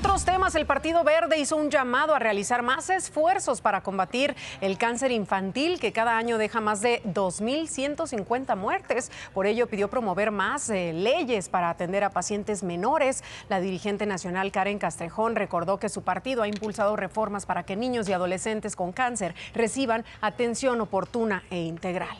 otros temas, el Partido Verde hizo un llamado a realizar más esfuerzos para combatir el cáncer infantil que cada año deja más de 2.150 muertes. Por ello pidió promover más eh, leyes para atender a pacientes menores. La dirigente nacional Karen Castrejón recordó que su partido ha impulsado reformas para que niños y adolescentes con cáncer reciban atención oportuna e integral.